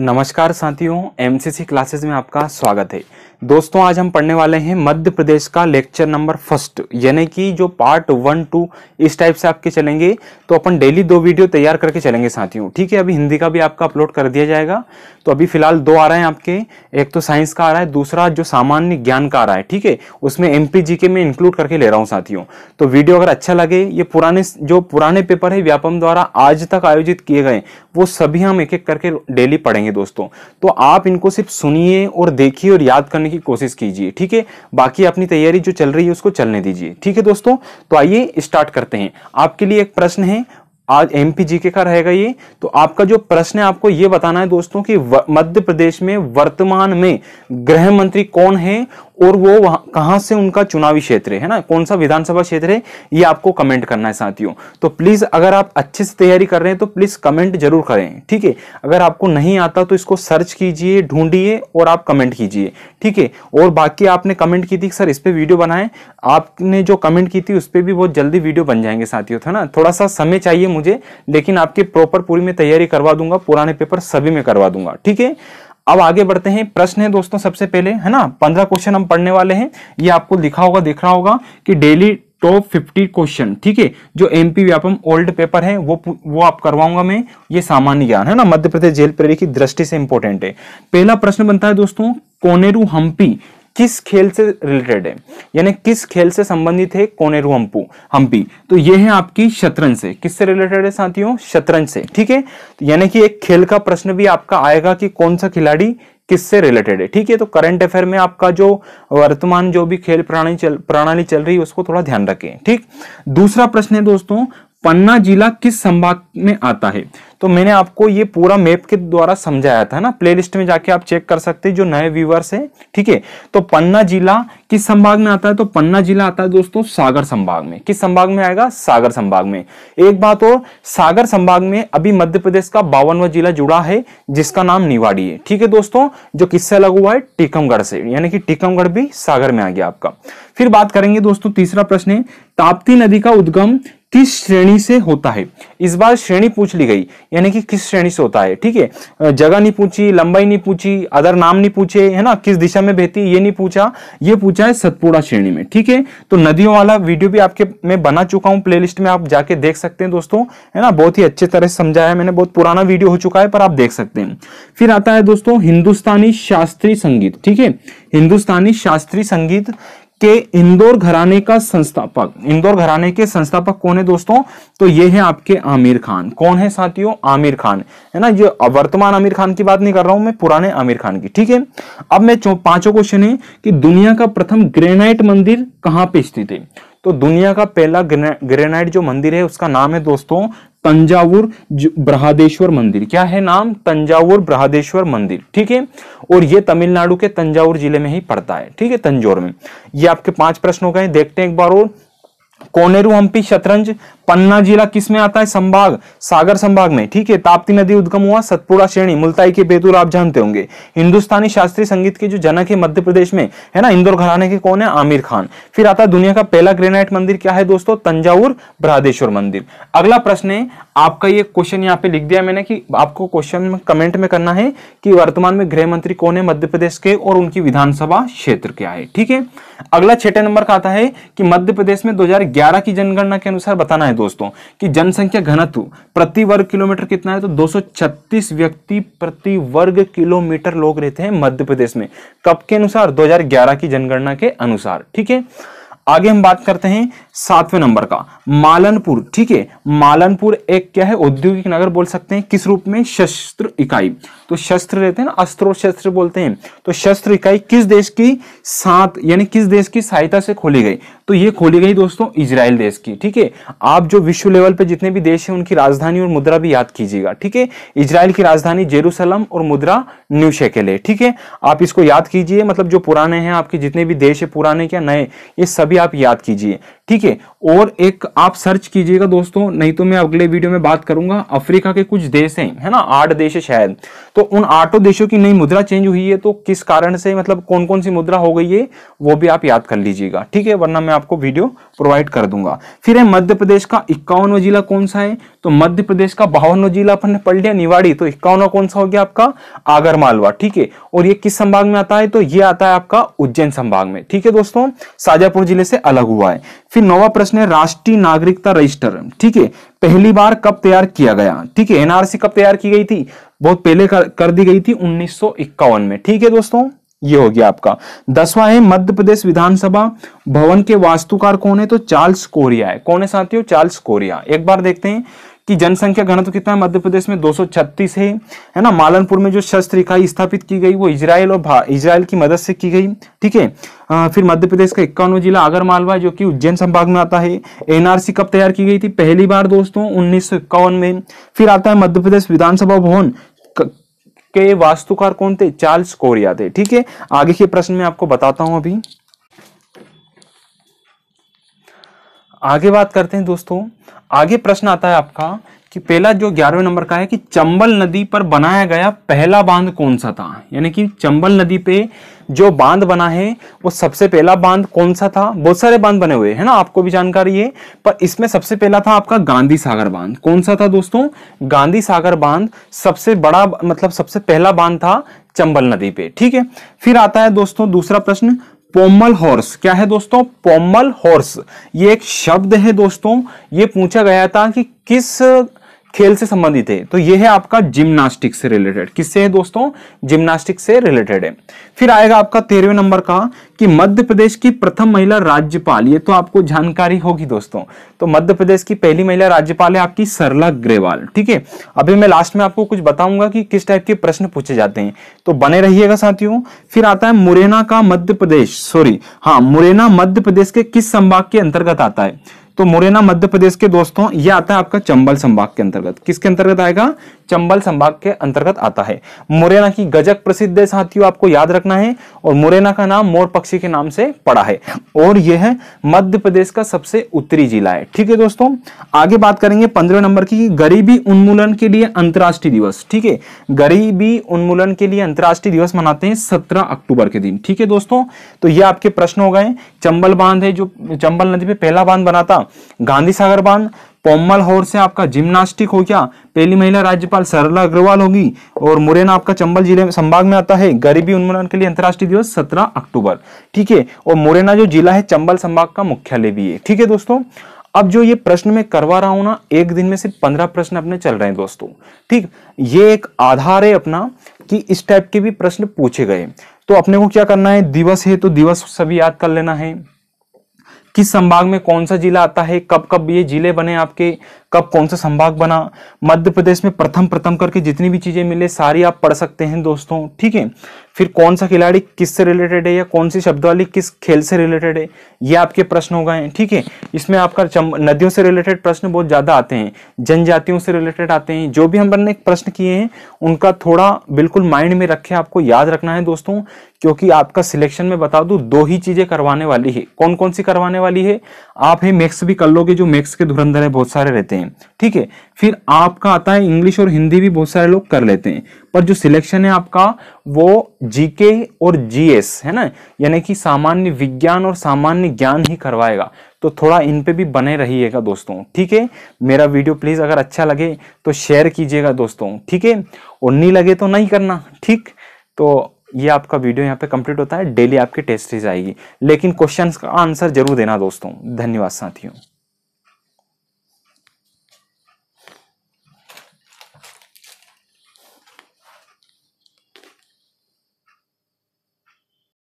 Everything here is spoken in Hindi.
नमस्कार साथियों एमसीसी क्लासेस में आपका स्वागत है दोस्तों आज हम पढ़ने वाले हैं मध्य प्रदेश का लेक्चर नंबर फर्स्ट यानी कि जो पार्ट वन टू इस टाइप से आपके चलेंगे तो अपन डेली दो वीडियो तैयार करके चलेंगे साथियों ठीक है अभी हिंदी का भी आपका अपलोड कर दिया जाएगा तो अभी फिलहाल दो आ रहे हैं आपके एक तो साइंस का आ रहा है दूसरा जो सामान्य ज्ञान का आ रहा है ठीक है उसमें एम पी में इंक्लूड करके ले रहा हूँ साथियों तो वीडियो अगर अच्छा लगे ये पुराने जो पुराने पेपर है व्यापम द्वारा आज तक आयोजित किए गए वो सभी हम एक एक करके डेली पढ़ेंगे दोस्तों तो आप इनको सिर्फ सुनिए और देखिए और याद करने करने की कोशिश कीजिए ठीक है बाकी अपनी तैयारी जो चल रही है उसको चलने दीजिए ठीक है दोस्तों तो आइए स्टार्ट करते हैं आपके लिए एक प्रश्न है आज एम पी जी के का रहेगा ये तो आपका जो प्रश्न है आपको ये बताना है दोस्तों कि मध्य प्रदेश में वर्तमान में गृह मंत्री कौन है और वो वहां कहां से उनका चुनावी क्षेत्र है ना कौन सा विधानसभा क्षेत्र है ये आपको कमेंट करना है साथियों तो प्लीज़ अगर आप अच्छे से तैयारी कर रहे हैं तो प्लीज़ कमेंट जरूर करें ठीक है अगर आपको नहीं आता तो इसको सर्च कीजिए ढूंढिए और आप कमेंट कीजिए ठीक है और बाकी आपने कमेंट की थी सर इस पर वीडियो बनाए आपने जो कमेंट की थी उस पर भी बहुत जल्दी वीडियो बन जाएंगे साथियों है ना थोड़ा सा समय चाहिए मुझे लेकिन आपकी प्रॉपर पूरी मैं तैयारी करवा दूंगा पुराने पेपर सभी में करवा दूंगा ठीक है अब आगे बढ़ते हैं प्रश्न है दोस्तों सबसे पहले है ना पंद्रह क्वेश्चन हम पढ़ने वाले हैं ये आपको लिखा होगा देख रहा होगा कि डेली टॉप फिफ्टी क्वेश्चन ठीक है जो M P Vyapam old paper है वो वो आप करवाऊंगा मैं ये सामान्य ज्ञान है ना मध्य प्रदेश जेल प्रेरी की दृष्टि से इंपॉर्टेंट है पहला प्रश्न बनता है दोस्तों कोनेरू हम्पी किस खेल से रिलेटेड है यानी किस खेल से संबंधित है कोनेरू हम्पू हम्पी तो ये है आपकी शतरंज से किससे रिलेटेड है साथियों शतरंज से ठीक है तो यानी कि एक खेल का प्रश्न भी आपका आएगा कि कौन सा खिलाड़ी किससे रिलेटेड है ठीक है तो करंट अफेयर में आपका जो वर्तमान जो भी खेल प्रणाली चल प्रणाली चल रही है उसको थोड़ा ध्यान रखें ठीक दूसरा प्रश्न है दोस्तों पन्ना जिला किस संभाग में आता है तो मैंने आपको ये पूरा मैप के द्वारा समझाया था ना प्लेलिस्ट में जाके आप चेक कर सकते हैं जो नए व्यूवर्स हैं ठीक है तो पन्ना जिला किस संभाग में आता है तो पन्ना जिला आता है दोस्तों सागर संभाग में किस संभाग में आएगा सागर संभाग में एक बात और सागर संभाग में अभी मध्य प्रदेश का बावनवा जिला जुड़ा है जिसका नाम निवाड़ी है ठीक है दोस्तों जो किससे अलग हुआ है टीकमगढ़ से यानी कि टीकमगढ़ भी सागर में आ गया आपका फिर बात करेंगे दोस्तों तीसरा प्रश्न है ताप्ती नदी का उद्गम किस श्रेणी से होता है इस बार श्रेणी पूछ ली गई यानी कि किस श्रेणी से होता है ठीक है जगह नहीं पूछी लंबाई नहीं पूछी अदर नाम नहीं पूछे है ना किस दिशा में बहती ये नहीं पूछा ये पूछा है सतपुड़ा श्रेणी में ठीक है तो नदियों वाला वीडियो भी आपके मैं बना चुका हूं प्ले में आप जाके देख सकते हैं दोस्तों है ना बहुत ही अच्छे तरह से समझाया मैंने बहुत पुराना वीडियो हो चुका है पर आप देख सकते हैं फिर आता है दोस्तों हिंदुस्तानी शास्त्रीय संगीत ठीक है हिंदुस्तानी शास्त्रीय संगीत के इंदौर घराने का संस्थापक इंदौर घराने के संस्थापक कौन है दोस्तों तो ये है आपके आमिर खान कौन है साथियों आमिर खान है ना ये वर्तमान आमिर खान की बात नहीं कर रहा हूं मैं पुराने आमिर खान की ठीक है अब मैं पांचों क्वेश्चन है कि दुनिया का प्रथम ग्रेनाइट मंदिर कहां पे स्थित है तो दुनिया का पहला ग्रेनाइट जो मंदिर है उसका नाम है दोस्तों तंजावुर ब्रहादेश्वर मंदिर क्या है नाम तंजावुर ब्रहादेश्वर मंदिर ठीक है और ये तमिलनाडु के तंजावुर जिले में ही पड़ता है ठीक है तंजौर में ये आपके पांच प्रश्नों का है देखते हैं एक बार और कोनेरू हम्पी शतरंज पन्ना जिला किस में आता है संभाग सागर संभाग में ठीक है ताप्ती नदी उद्गम हुआ सतपुरा श्रेणी मुलताई के बेतूर आप जानते होंगे हिंदुस्तानी शास्त्रीय संगीत के जो जनक है मध्य प्रदेश में है ना इंदौर घराने के कौन है आमिर खान फिर आता है दुनिया का पहला ग्रेनाइट मंदिर क्या है दोस्तों तंजावुर बृहदेश्वर मंदिर अगला प्रश्न है आपका ये क्वेश्चन यहाँ पे लिख दिया मैंने की आपको क्वेश्चन कमेंट में करना है कि वर्तमान में गृह मंत्री कौन है मध्य प्रदेश के और उनकी विधानसभा क्षेत्र क्या है ठीक है अगला छठे नंबर का आता है कि मध्य प्रदेश में दो हजार 2011 की जनगणना के अनुसार बताना है दोस्तों कि जनसंख्या घनत्व प्रति वर्ग किलोमीटर कितना है तो 236 व्यक्ति प्रति वर्ग किलोमीटर लोग रहते हैं मध्य प्रदेश में कब के अनुसार 2011 की जनगणना के अनुसार ठीक है आगे हम बात करते हैं सातवें नंबर का मालनपुर ठीक है मालनपुर एक क्या है औद्योगिक नगर बोल सकते हैं किस रूप में शस्त्र इकाई तो शस्त्र रहते हैं ना अस्त्र शस्त्र बोलते हैं तो शस्त्र इकाई किस देश की सात यानी किस देश की सहायता से खोली गई तो ये खोली गई दोस्तों इजराइल देश की ठीक है आप जो विश्व लेवल पर जितने भी देश हैं उनकी राजधानी और मुद्रा भी याद कीजिएगा ठीक है इजराइल की राजधानी जेरूसलम और मुद्रा न्यू शेकेले ठीक है आप इसको याद कीजिए मतलब जो पुराने हैं आपके जितने भी देश है पुराने क्या नए ये सभी आप याद कीजिए ठीक है और एक आप सर्च कीजिएगा दोस्तों नहीं तो मैं अगले वीडियो में बात करूंगा अफ्रीका के कुछ देश हैं है ना आठ देश है शायद तो उन आठों देशों की नई मुद्रा चेंज हुई है तो किस कारण से मतलब कौन कौन सी मुद्रा हो गई है वो भी आप याद कर लीजिएगा ठीक है वरना मैं आपको वीडियो प्रोवाइड कर दूंगा फिर है मध्य प्रदेश का इक्यावनवा जिला कौन सा है तो मध्य प्रदेश का बावनवा जिला अपन ने पढ़ लिया निवाड़ी तो इक्यावनवा कौन सा हो गया आपका आगर मालवा ठीक है और ये किस संभाग में आता है तो ये आता है आपका उज्जैन संभाग में ठीक है दोस्तों साजापुर जिले से अलग हुआ है फिर नौवा प्रश्न है राष्ट्रीय नागरिकता रजिस्टर ठीक है पहली बार कब तैयार किया गया ठीक है एनआरसी कब तैयार की गई थी बहुत पहले कर, कर दी गई थी उन्नीस में ठीक है दोस्तों ये हो गया आपका दसवां है मध्य प्रदेश विधानसभा भवन के वास्तुकार कौन है तो चार्ल्स कोरिया है कौन है साथियों चार्ल्स कोरिया एक बार देखते हैं कि जनसंख्या घनत्व कितना है मध्य प्रदेश में 236 है है ना मालनपुर में जो शस्त्र इकाई स्थापित की गई वो इजराइल और इजराइल की मदद से की गई ठीक है फिर मध्य प्रदेश का इक्यानवे जिला आगर मालवा जो कि उज्जैन संभाग में आता है एनआरसी कब तैयार की गई थी पहली बार दोस्तों उन्नीस में फिर आता है मध्य प्रदेश विधानसभा भवन के वास्तुकार कौन थे चार्ल्स कोरिया थे ठीक है आगे के प्रश्न में आपको बताता हूँ अभी आगे बात करते हैं दोस्तों आगे प्रश्न आता है आपका कि पहला जो ग्यारहवें नंबर का है कि चंबल नदी पर बनाया गया पहला बांध कौन सा था यानी कि चंबल नदी पे जो बांध बना है वो सबसे पहला बांध कौन सा था बहुत सारे बांध बने हुए हैं ना आपको भी जानकारी है पर इसमें सबसे पहला था आपका गांधी सागर बांध कौन सा था दोस्तों गांधी सागर बांध सबसे बड़ा मतलब सबसे पहला बांध था चंबल नदी पे ठीक है फिर आता है दोस्तों दूसरा प्रश्न पोमल हॉर्स क्या है दोस्तों पोमल हॉर्स ये एक शब्द है दोस्तों ये पूछा गया था कि किस खेल से संबंधित है तो ये है आपका जिम्नास्टिक से रिलेटेड किससे है दोस्तों जिम्नास्टिक से रिलेटेड है फिर आएगा आपका तेरहवें नंबर का कि मध्य प्रदेश की प्रथम महिला राज्यपाल ये तो आपको जानकारी होगी दोस्तों तो मध्य प्रदेश की पहली महिला राज्यपाल है आपकी सरला ग्रेवाल ठीक है अभी मैं लास्ट में आपको कुछ बताऊंगा कि किस टाइप के प्रश्न पूछे जाते हैं तो बने रहिएगा साथियों फिर आता है मुरैना का मध्य प्रदेश सॉरी हाँ मुरैना मध्य प्रदेश के किस संभाग के अंतर्गत आता है तो मुरैना मध्य प्रदेश के दोस्तों यह आता है आपका चंबल संभाग के अंतर्गत किसके अंतर्गत आएगा चंबल संभाग के अंतर्गत आता है मुरैना की गजक प्रसिद्ध है साथियों आपको याद रखना है और मुरैना का नाम मोर पक्षी के नाम से पड़ा है और यह है मध्य प्रदेश का सबसे उत्तरी जिला है ठीक है दोस्तों आगे बात करेंगे पंद्रह नंबर की गरीबी उन्मूलन के लिए अंतर्राष्ट्रीय दिवस ठीक है गरीबी उन्मूलन के लिए अंतर्राष्ट्रीय दिवस मनाते हैं सत्रह अक्टूबर के दिन ठीक है दोस्तों तो यह आपके प्रश्न हो गए चंबल बांध है जो चंबल नदी पर पहला बांध बना था गांधी सागर बांध पोमल हौर से आपका जिम्नास्टिक हो गया पहली महिला राज्यपाल सरला अग्रवाल होगी और मुरैना आपका चंबल जिले में संभाग में आता है गरीबी उन्मूलन के लिए अंतर्राष्ट्रीय दिवस 17 अक्टूबर ठीक है और मुरैना जो जिला है चंबल संभाग का मुख्यालय भी है ठीक है दोस्तों अब जो ये प्रश्न में करवा रहा हूं ना एक दिन में सिर्फ पंद्रह प्रश्न अपने चल रहे हैं दोस्तों ठीक ये एक आधार है अपना कि इस टाइप के भी प्रश्न पूछे गए तो अपने को क्या करना है दिवस है तो दिवस सभी याद कर लेना है किस संभाग में कौन सा जिला आता है कब कब ये जिले बने आपके कब कौन सा संभाग बना मध्य प्रदेश में प्रथम प्रथम करके जितनी भी चीज़ें मिले सारी आप पढ़ सकते हैं दोस्तों ठीक है फिर कौन सा खिलाड़ी किससे रिलेटेड है या कौन सी शब्दवाली किस खेल से रिलेटेड है ये आपके प्रश्न हो गए हैं ठीक है इसमें आपका नदियों से रिलेटेड प्रश्न बहुत ज़्यादा आते हैं जनजातियों से रिलेटेड आते हैं जो भी हमने प्रश्न किए हैं उनका थोड़ा बिल्कुल माइंड में रखे आपको याद रखना है दोस्तों क्योंकि आपका सिलेक्शन में बता दू दो ही चीज़ें करवाने वाली है कौन कौन सी करवाने वाली है आप है मैक्स भी कर लोगे जो मैक्स के धुरंधर है बहुत सारे रहते हैं हैं ठीक है फिर आपका आता है इंग्लिश और हिंदी भी बहुत सारे लोग कर लेते हैं पर जो सिलेक्शन है आपका वो जीके और जीएस है ना यानी कि सामान्य विज्ञान और सामान्य ज्ञान ही करवाएगा तो थोड़ा इन पे भी बने रहिएगा दोस्तों ठीक है मेरा वीडियो प्लीज़ अगर अच्छा लगे तो शेयर कीजिएगा दोस्तों ठीक है और नहीं लगे तो नहीं करना ठीक तो ये आपका वीडियो यहाँ पे कंप्लीट होता है डेली आपके टेस्ट सीरीज आएगी लेकिन क्वेश्चंस का आंसर जरूर देना दोस्तों धन्यवाद साथियों